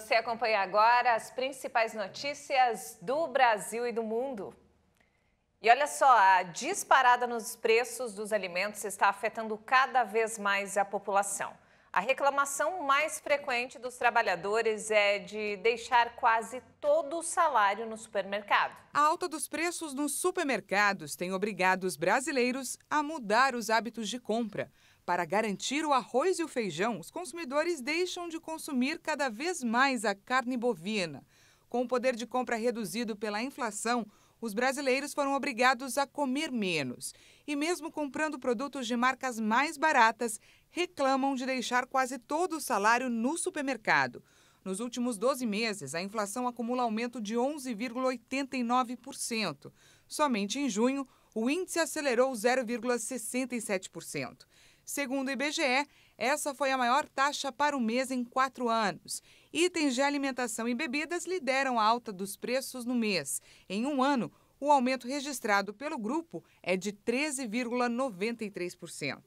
Você acompanha agora as principais notícias do Brasil e do mundo. E olha só, a disparada nos preços dos alimentos está afetando cada vez mais a população. A reclamação mais frequente dos trabalhadores é de deixar quase todo o salário no supermercado. A alta dos preços nos supermercados tem obrigado os brasileiros a mudar os hábitos de compra. Para garantir o arroz e o feijão, os consumidores deixam de consumir cada vez mais a carne bovina. Com o poder de compra reduzido pela inflação, os brasileiros foram obrigados a comer menos. E mesmo comprando produtos de marcas mais baratas, reclamam de deixar quase todo o salário no supermercado. Nos últimos 12 meses, a inflação acumula aumento de 11,89%. Somente em junho, o índice acelerou 0,67%. Segundo o IBGE, essa foi a maior taxa para o mês em quatro anos. Itens de alimentação e bebidas lideram a alta dos preços no mês. Em um ano, o aumento registrado pelo grupo é de 13,93%.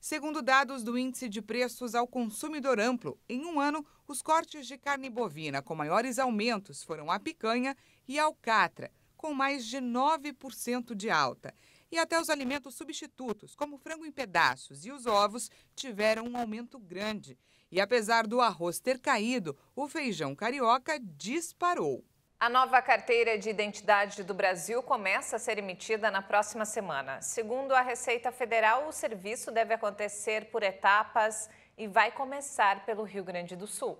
Segundo dados do Índice de Preços ao Consumidor Amplo, em um ano, os cortes de carne bovina com maiores aumentos foram a picanha e a alcatra, com mais de 9% de alta e até os alimentos substitutos, como frango em pedaços e os ovos, tiveram um aumento grande. E apesar do arroz ter caído, o feijão carioca disparou. A nova carteira de identidade do Brasil começa a ser emitida na próxima semana. Segundo a Receita Federal, o serviço deve acontecer por etapas e vai começar pelo Rio Grande do Sul.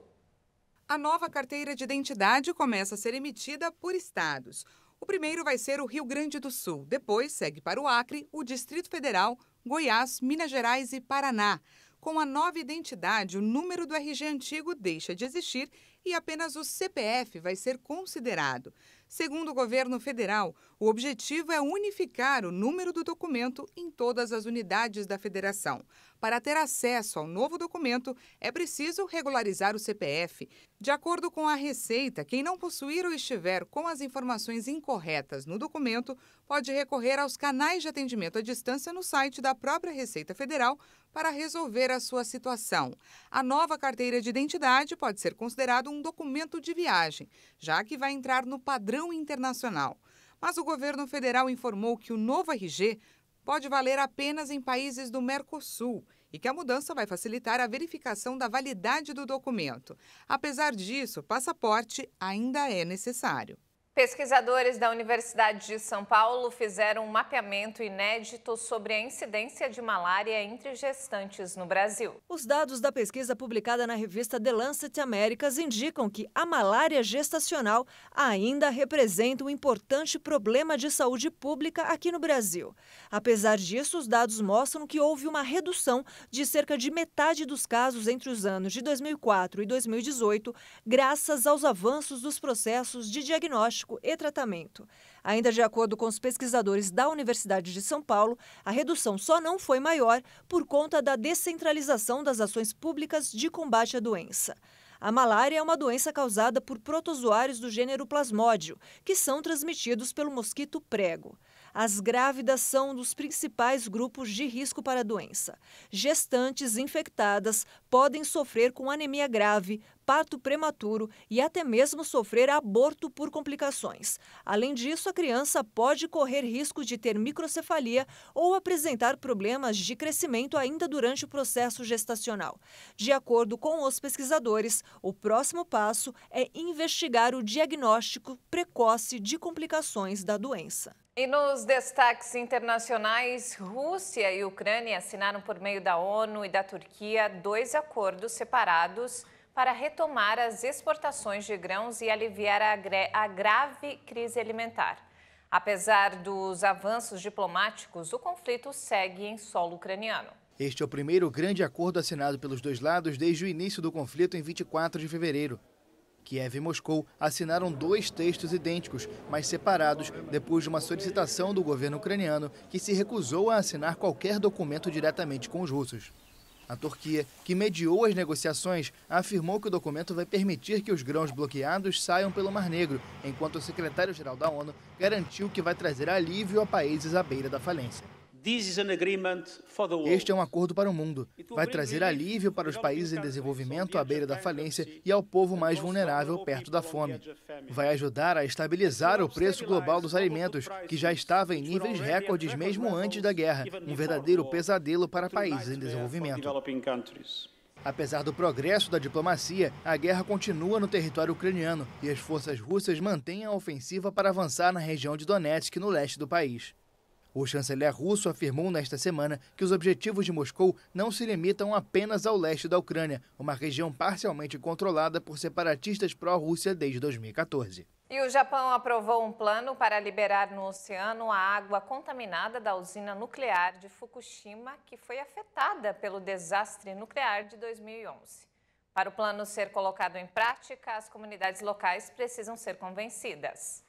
A nova carteira de identidade começa a ser emitida por estados. O primeiro vai ser o Rio Grande do Sul, depois segue para o Acre, o Distrito Federal, Goiás, Minas Gerais e Paraná. Com a nova identidade, o número do RG antigo deixa de existir e apenas o CPF vai ser considerado. Segundo o governo federal, o objetivo é unificar o número do documento em todas as unidades da federação. Para ter acesso ao novo documento, é preciso regularizar o CPF. De acordo com a Receita, quem não possuir ou estiver com as informações incorretas no documento pode recorrer aos canais de atendimento à distância no site da própria Receita Federal para resolver a sua situação. A nova carteira de identidade pode ser considerada um documento de viagem, já que vai entrar no padrão internacional. Mas o governo federal informou que o novo RG pode valer apenas em países do Mercosul e que a mudança vai facilitar a verificação da validade do documento. Apesar disso, passaporte ainda é necessário. Pesquisadores da Universidade de São Paulo fizeram um mapeamento inédito sobre a incidência de malária entre gestantes no Brasil. Os dados da pesquisa publicada na revista The Lancet Américas indicam que a malária gestacional ainda representa um importante problema de saúde pública aqui no Brasil. Apesar disso, os dados mostram que houve uma redução de cerca de metade dos casos entre os anos de 2004 e 2018, graças aos avanços dos processos de diagnóstico diagnóstico e tratamento. Ainda de acordo com os pesquisadores da Universidade de São Paulo, a redução só não foi maior por conta da descentralização das ações públicas de combate à doença. A malária é uma doença causada por protozoários do gênero plasmódio, que são transmitidos pelo mosquito prego. As grávidas são um dos principais grupos de risco para a doença. Gestantes infectadas podem sofrer com anemia grave, parto prematuro e até mesmo sofrer aborto por complicações. Além disso, a criança pode correr risco de ter microcefalia ou apresentar problemas de crescimento ainda durante o processo gestacional. De acordo com os pesquisadores, o próximo passo é investigar o diagnóstico precoce de complicações da doença. E nos destaques internacionais, Rússia e Ucrânia assinaram por meio da ONU e da Turquia dois acordos separados para retomar as exportações de grãos e aliviar a, grave crise alimentar. Apesar dos avanços diplomáticos, o conflito segue em solo ucraniano. Este é o primeiro grande acordo assinado pelos dois lados desde o início do conflito em 24 de fevereiro. Kiev e Moscou assinaram dois textos idênticos, mas separados, depois de uma solicitação do governo ucraniano que se recusou a assinar qualquer documento diretamente com os russos. A Turquia, que mediou as negociações, afirmou que o documento vai permitir que os grãos bloqueados saiam pelo Mar Negro, enquanto o secretário-geral da ONU garantiu que vai trazer alívio a países à beira da falência. Este é um acordo para o mundo. Vai trazer alívio para os países em né? desenvolvimento à beira da falência e ao povo mais vulnerável perto da fome. Vai ajudar a estabilizar então, o preço global dos alimentos, que já estava em níveis recordes mesmo antes da guerra um verdadeiro pesadelo para países em desenvolvimento. Apesar do progresso da diplomacia, a guerra continua no território ucraniano e as forças russas mantêm a ofensiva para avançar na região de Donetsk, no leste do país. O chanceler russo afirmou nesta semana que os objetivos de Moscou não se limitam apenas ao leste da Ucrânia, uma região parcialmente controlada por separatistas pró-Rússia desde 2014. E o Japão aprovou um plano para liberar no oceano a água contaminada da usina nuclear de Fukushima, que foi afetada pelo desastre nuclear de 2011. Para o plano ser colocado em prática, as comunidades locais precisam ser convencidas.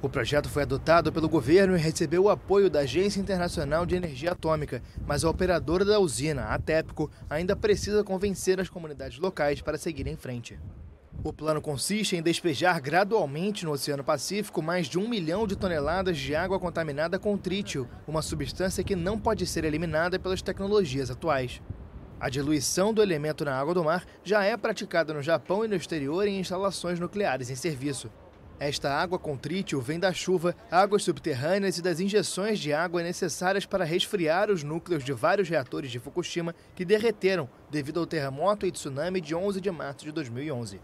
O projeto foi adotado pelo governo e recebeu o apoio da Agência Internacional de Energia Atômica, mas a operadora da usina, a TEPCO, ainda precisa convencer as comunidades locais para seguir em frente. O plano consiste em despejar gradualmente no Oceano Pacífico mais de um milhão de toneladas de água contaminada com trítio, uma substância que não pode ser eliminada pelas tecnologias atuais. A diluição do elemento na água do mar já é praticada no Japão e no exterior em instalações nucleares em serviço. Esta água com trítio vem da chuva, águas subterrâneas e das injeções de água necessárias para resfriar os núcleos de vários reatores de Fukushima que derreteram devido ao terremoto e tsunami de 11 de março de 2011.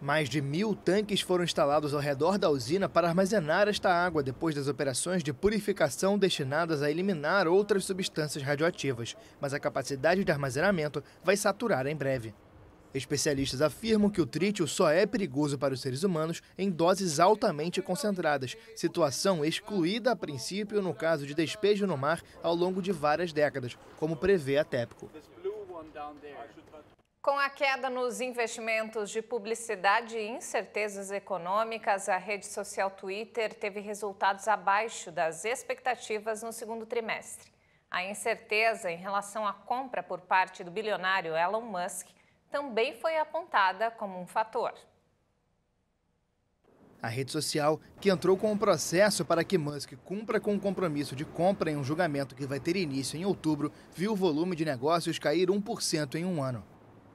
Mais de mil tanques foram instalados ao redor da usina para armazenar esta água depois das operações de purificação destinadas a eliminar outras substâncias radioativas, mas a capacidade de armazenamento vai saturar em breve. Especialistas afirmam que o trítio só é perigoso para os seres humanos em doses altamente concentradas, situação excluída a princípio no caso de despejo no mar ao longo de várias décadas, como prevê a TEPCO. Com a queda nos investimentos de publicidade e incertezas econômicas, a rede social Twitter teve resultados abaixo das expectativas no segundo trimestre. A incerteza em relação à compra por parte do bilionário Elon Musk também foi apontada como um fator. A rede social, que entrou com um processo para que Musk cumpra com o um compromisso de compra em um julgamento que vai ter início em outubro, viu o volume de negócios cair 1% em um ano.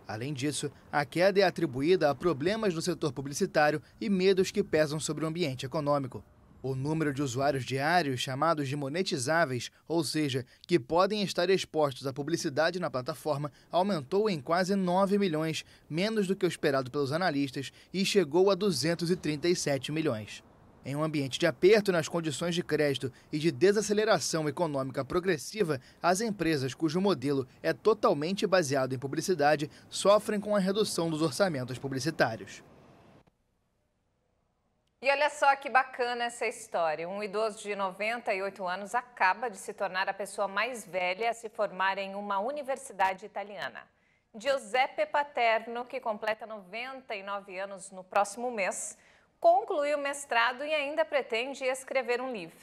Além disso, a queda é atribuída a problemas no setor publicitário e medos que pesam sobre o ambiente econômico. O número de usuários diários, chamados de monetizáveis, ou seja, que podem estar expostos à publicidade na plataforma, aumentou em quase 9 milhões, menos do que o esperado pelos analistas, e chegou a 237 milhões. Em um ambiente de aperto nas condições de crédito e de desaceleração econômica progressiva, as empresas cujo modelo é totalmente baseado em publicidade sofrem com a redução dos orçamentos publicitários. E olha só que bacana essa história. Um idoso de 98 anos acaba de se tornar a pessoa mais velha a se formar em uma universidade italiana. Giuseppe Paterno, que completa 99 anos no próximo mês, concluiu o mestrado e ainda pretende escrever um livro.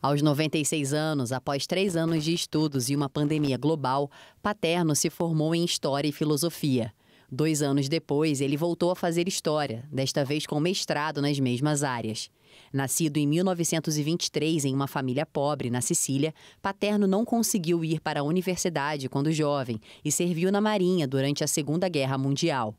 Aos 96 anos, após três anos de estudos e uma pandemia global, Paterno se formou em História e Filosofia. Dois anos depois, ele voltou a fazer história, desta vez com mestrado nas mesmas áreas. Nascido em 1923 em uma família pobre na Sicília, Paterno não conseguiu ir para a universidade quando jovem e serviu na Marinha durante a Segunda Guerra Mundial.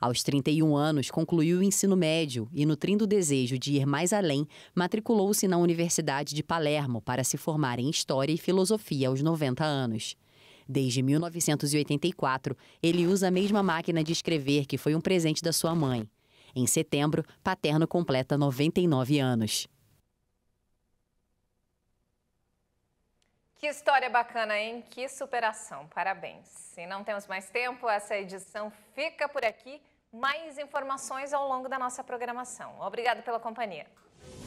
Aos 31 anos, concluiu o ensino médio e, nutrindo o desejo de ir mais além, matriculou-se na Universidade de Palermo para se formar em História e Filosofia aos 90 anos. Desde 1984, ele usa a mesma máquina de escrever que foi um presente da sua mãe. Em setembro, Paterno completa 99 anos. Que história bacana, hein? Que superação. Parabéns. Se não temos mais tempo, essa edição fica por aqui. Mais informações ao longo da nossa programação. Obrigado pela companhia.